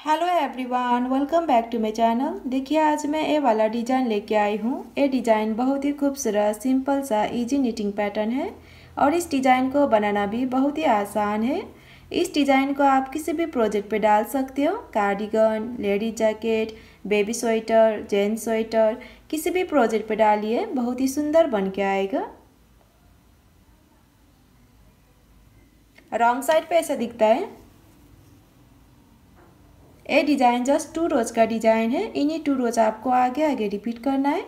hello everyone welcome back to my channel देखिए आज मैं ये वाला डिज़ाइन लेके आई हूँ ये डिज़ाइन बहुत ही खूबसूरत सिंपल सा इजी निटिंग पैटर्न है और इस डिज़ाइन को बनाना भी बहुत ही आसान है इस डिज़ाइन को आप किसी भी प्रोजेक्ट पे डाल सकते हो cardigan ladies jacket baby sweater gents sweater किसी भी प्रोजेक्ट पर डालिए बहुत ही सुंदर बन के आएगा रॉन्ग साइड पर ऐसा दिखता है a design just two rows का डिज़ाइन है इन्हीं टू रोज आपको आगे आगे रिपीट करना है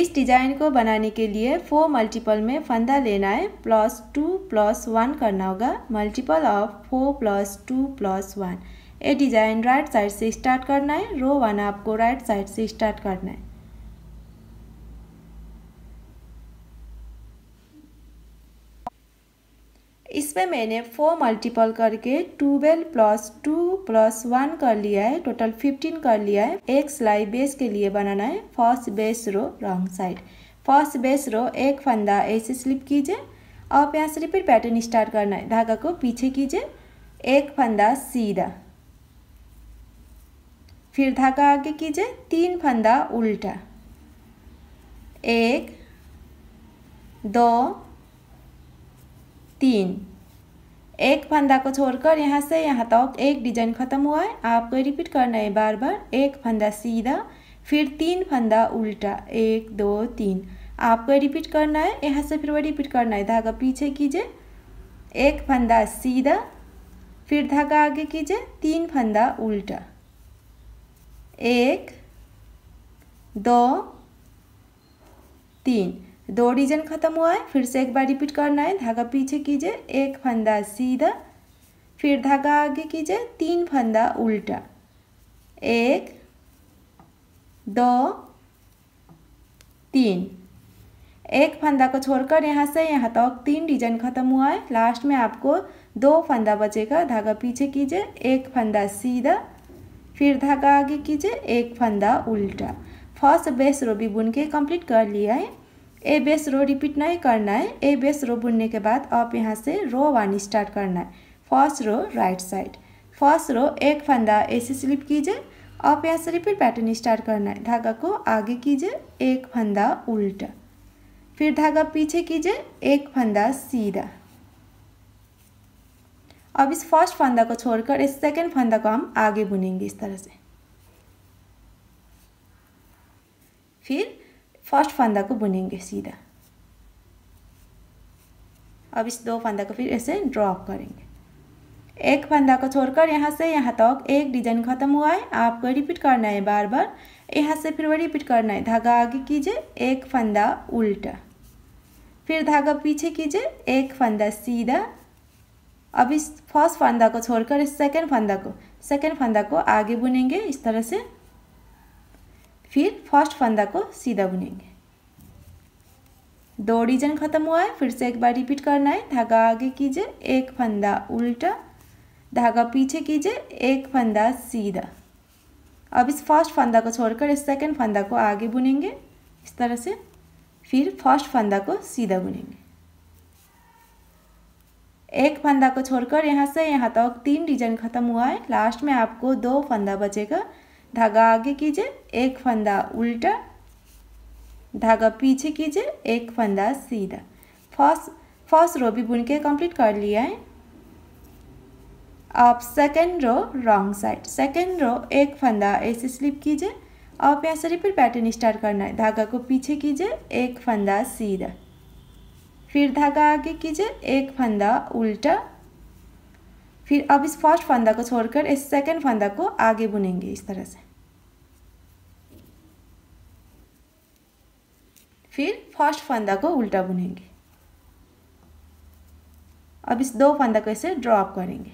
इस डिज़ाइन को बनाने के लिए फोर मल्टीपल में फंदा लेना है प्लस टू प्लस वन करना होगा multiple of four plus two plus one ये डिज़ाइन राइट साइड से स्टार्ट करना है रो वन आपको राइट साइड से स्टार्ट करना है इसमें मैंने फोर मल्टीपल करके twelve plus two plus one कर लिया है टोटल फिफ्टीन कर लिया है एक सिलाई बेस के लिए बनाना है first base row wrong side first base row एक फंदा ऐसे स्लिप कीजिए आप यहाँ से रिपीट पैटर्न स्टार्ट करना है धागा को पीछे कीजिए एक फंदा सीधा फिर धागा आगे कीजिए तीन फंदा उल्टा एक दो तीन एक फंदा को छोड़कर यहाँ से यहाँ तक एक डिजाइन ख़त्म हुआ है आपको रिपीट करना है बार बार एक फंदा सीधा फिर तीन फंदा उल्टा एक दो तीन आपको रिपीट करना है यहाँ से फिर वो रिपीट करना है धागा पीछे कीजिए एक फंदा सीधा फिर धागा आगे कीजिए तीन फंदा उल्टा एक दो तीन दो डिजन ख़त्म हुआ है फिर से एक बार रिपीट करना है धागा पीछे कीजिए एक फंदा सीधा फिर धागा आगे कीजिए तीन फंदा उल्टा एक दो तीन एक फंदा को छोड़कर यहाँ से यहाँ तक तो तीन डिजाइन ख़त्म हुआ है लास्ट में आपको दो फंदा बचेगा धागा पीछे कीजिए एक फंदा सीधा फिर धागा आगे कीजिए एक फंदा उल्टा फर्स्ट बेस रोबी बुन के कंप्लीट कर लिया है ए बेस रो रिपीट नहीं करना है ए बेस रो बुनने के बाद आप यहाँ से रो वन स्टार्ट करना है first row right side first row एक फंदा ऐसे स्लिप कीजिए आप यहाँ से रिपीट पैटर्न स्टार्ट करना है धागा को आगे कीजिए एक फंदा उल्टा फिर धागा पीछे कीजिए एक फंदा सीधा अब इस फर्स्ट फंदा को छोड़कर इस सेकेंड फंदा को हम आगे बुनेंगे इस तरह से फिर फर्स्ट फंदा को बुनेंगे सीधा अब इस दो फंदा को फिर ऐसे ड्रॉप करेंगे एक फंदा को छोड़कर यहाँ से यहाँ तक तो एक डिजाइन खत्म हुआ है आपको रिपीट करना है बार बार यहाँ से फिर वो रिपीट करना है धागा आगे कीजिए एक फंदा उल्टा फिर धागा पीछे कीजिए एक फंदा सीधा अब इस फर्स्ट फंदा को छोड़कर इस सेकेंड फंदा को सेकेंड फंदा को आगे बुनेंगे इस तरह से फिर फर्स्ट फंदा को सीधा बुनेंगे दो डिजन ख़त्म हुआ है फिर से एक बार रिपीट करना है धागा आगे कीजिए एक फंदा उल्टा धागा पीछे कीजिए एक फंदा सीधा अब इस फर्स्ट फंदा को छोड़कर इस सेकेंड फंदा को आगे बुनेंगे इस तरह से फिर फर्स्ट फंदा को सीधा बुनेंगे एक फंदा को छोड़कर यहाँ से यहाँ तक तो तीन डिजाइन ख़त्म हुआ है लास्ट में आपको दो फंदा बचेगा धागा आगे कीजिए एक फंदा उल्टा धागा पीछे कीजिए एक फंदा सीधा फर्स्ट फर्स्ट रो भी बुन के कंप्लीट कर लिया है आप second row wrong side second row एक फंदा ऐसे स्लिप कीजिए आप यहाँ से रिपीट पैटर्न स्टार्ट करना है धागा को पीछे कीजिए एक फंदा सीधा फिर धागा आगे कीजिए एक फंदा उल्टा फिर अब इस फर्स्ट फंदा को छोड़कर इस सेकेंड फंदा को आगे बुनेंगे इस तरह से फिर फर्स्ट फंदा को उल्टा बुनेंगे अब इस दो फंदा को ऐसे ड्रॉप करेंगे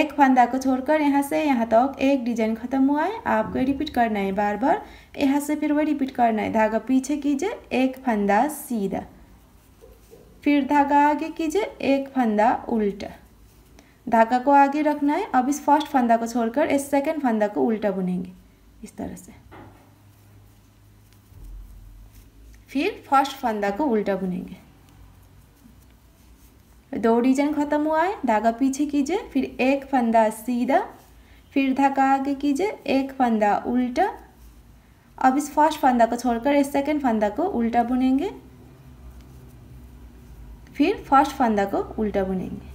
एक फंदा को छोड़कर यहाँ से यहाँ तक तो एक डिजाइन खत्म हुआ है आपको रिपीट करना है बार बार यहाँ से फिर वो रिपीट करना है धागा पीछे कीजिए एक फंदा सीधा फिर धागा आगे कीजिए एक फंदा उल्टा धागा को आगे रखना है अब इस फर्स्ट फंदा को छोड़कर इस सेकंड फंदा को उल्टा बुनेंगे इस तरह से फिर फर्स्ट फंदा को उल्टा बुनेंगे दो डिजाइन ख़त्म हुआ है धागा पीछे कीजिए फिर एक फंदा सीधा फिर धागा आगे कीजिए एक फंदा उल्टा अब इस फर्स्ट फंदा को छोड़कर इस सेकेंड फंदा को उल्टा बुनेंगे फिर फर्स्ट फंदा को उल्टा बुनेंगे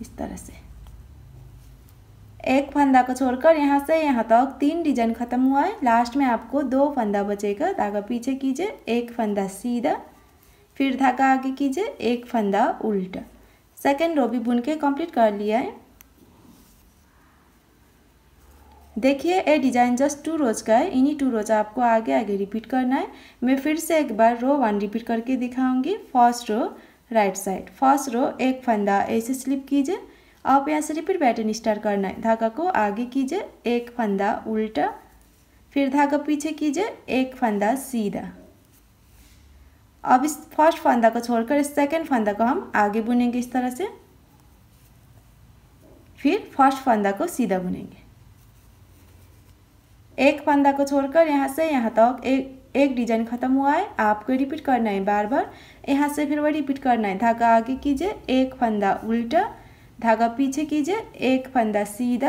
इस तरह से एक फंदा को छोड़कर यहाँ से यहाँ तक तीन डिजाइन ख़त्म हुआ है लास्ट में आपको दो फंदा बचेगा धागा पीछे कीजिए एक फंदा सीधा फिर धागा आगे कीजिए एक फंदा उल्टा सेकेंड रो भी बुन के कम्प्लीट कर लिया है देखिए ये डिजाइन जस्ट टू रोज का है इन्हीं टू रोज आपको आगे आगे रिपीट करना है मैं फिर से एक बार रो वन रिपीट करके दिखाऊंगी first row right side first row एक फंदा ऐसे स्लिप कीजिए अब यहाँ से रिपीट पैटर्न स्टार्ट करना है धागा को आगे कीजिए एक फंदा उल्टा फिर धागा पीछे कीजिए एक फंदा सीधा अब इस फर्स्ट फंदा को छोड़कर सेकेंड फंदा को हम आगे बुनेंगे इस तरह से फिर फर्स्ट फंदा को सीधा बुनेंगे एक फंदा को छोड़कर यहाँ से यहाँ तक एक एक डिजाइन खत्म हुआ है आपको रिपीट करना है बार बार यहाँ से फिर वह रिपीट करना है धागा आगे कीजिए एक फंदा उल्टा धागा पीछे कीजिए एक फंदा सीधा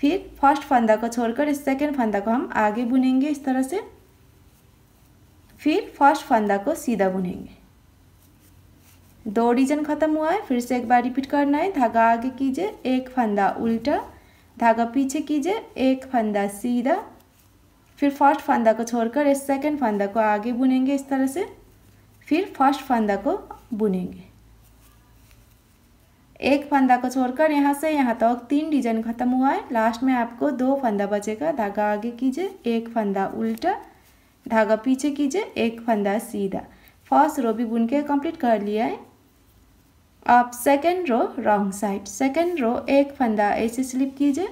फिर फर्स्ट फंदा को छोड़कर सेकेंड फंदा को हम आगे बुनेंगे इस तरह से फिर फर्स्ट फंदा को सीधा बुनेंगे दो डिजन ख़त्म हुआ है फिर से एक बार रिपीट करना है धागा आगे कीजिए एक फंदा उल्टा धागा पीछे कीजिए एक फंदा सीधा फिर फर्स्ट फंदा को छोड़कर इस सेकेंड फंदा को आगे बुनेंगे इस तरह से फिर फर्स्ट फंदा को बुनेंगे एक फंदा को छोड़कर यहाँ से यहाँ तक तो तीन डिजाइन खत्म हुआ है लास्ट में आपको दो फंदा बचेगा धागा आगे कीजिए एक फंदा उल्टा धागा पीछे कीजिए एक फंदा सीधा फर्स्ट रो भी बुन के कंप्लीट कर लिया है आप second row wrong side second row एक फंदा ऐसे स्लिप कीजिए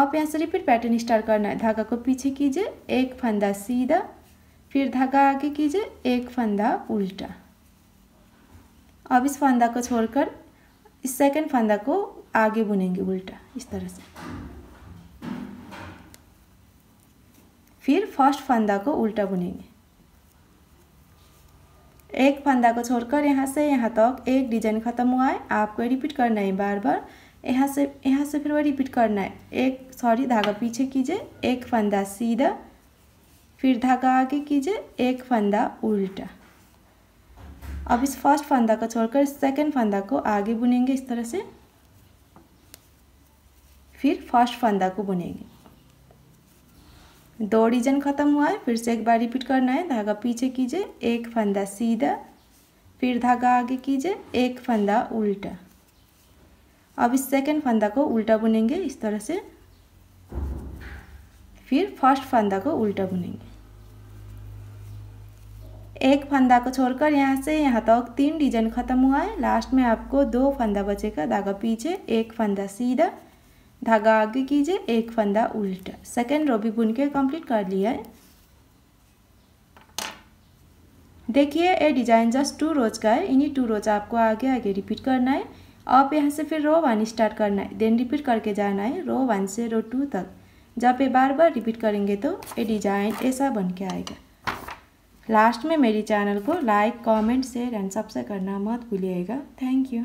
आप यहाँ से रिपीट पैटर्न स्टार्ट करना है धागा को पीछे कीजिए एक फंदा सीधा फिर धागा आगे कीजिए एक फंदा उल्टा अब इस फंदा को छोड़कर इस सेकंड फंदा को आगे बुनेंगे उल्टा इस तरह से फिर फर्स्ट फंदा को उल्टा बुनेंगे एक फंदा को छोड़कर यहाँ से यहाँ तक एक डिजाइन खत्म हुआ है आपको रिपीट करना है बार बार यहाँ से यहाँ से फिर वो रिपीट करना है एक सॉरी धागा पीछे कीजिए एक फंदा सीधा फिर धागा आगे कीजिए एक फंदा उल्टा अब इस फर्स्ट फंदा को छोड़कर सेकेंड फंदा को आगे बुनेंगे इस तरह से फिर फर्स्ट फंदा को बुनेंगे दो डिजाइन ख़त्म हुआ है फिर से एक बार रिपीट करना है धागा पीछे कीजिए एक फंदा सीधा फिर धागा आगे कीजिए एक फंदा उल्टा अब इस सेकेंड फंदा को उल्टा बुनेंगे इस तरह से फिर फर्स्ट फंदा को उल्टा बुनेंगे एक फंदा को छोड़कर यहाँ से यहाँ तक तो तीन डिजाइन ख़त्म हुआ है लास्ट में आपको दो फंदा बचेगा धागा पीछे एक फंदा सीधा धागा आगे कीजिए एक फंदा उल्टा सेकेंड रो भी बुन के कम्प्लीट कर लिया है देखिए ये डिजाइन जस्ट टू रोज का है इन्हीं टू रोज आपको आगे आगे रिपीट करना है आप यहाँ से फिर रो वन स्टार्ट करना है देन रिपीट करके जाना है रो वन से रो टू तक जब ये बार बार रिपीट करेंगे तो ये डिजाइन ऐसा बन के आएगा लास्ट में मेरी चैनल को like comment share and subscribe करना मत भूलिएगा थैंक यू